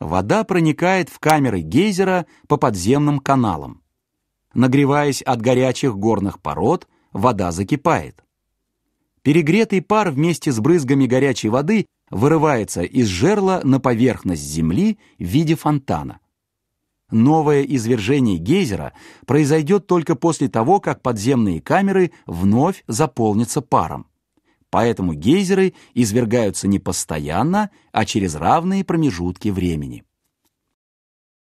вода проникает в камеры гейзера по подземным каналам. Нагреваясь от горячих горных пород, вода закипает. Перегретый пар вместе с брызгами горячей воды вырывается из жерла на поверхность земли в виде фонтана. Новое извержение гейзера произойдет только после того, как подземные камеры вновь заполнятся паром. Поэтому гейзеры извергаются не постоянно, а через равные промежутки времени.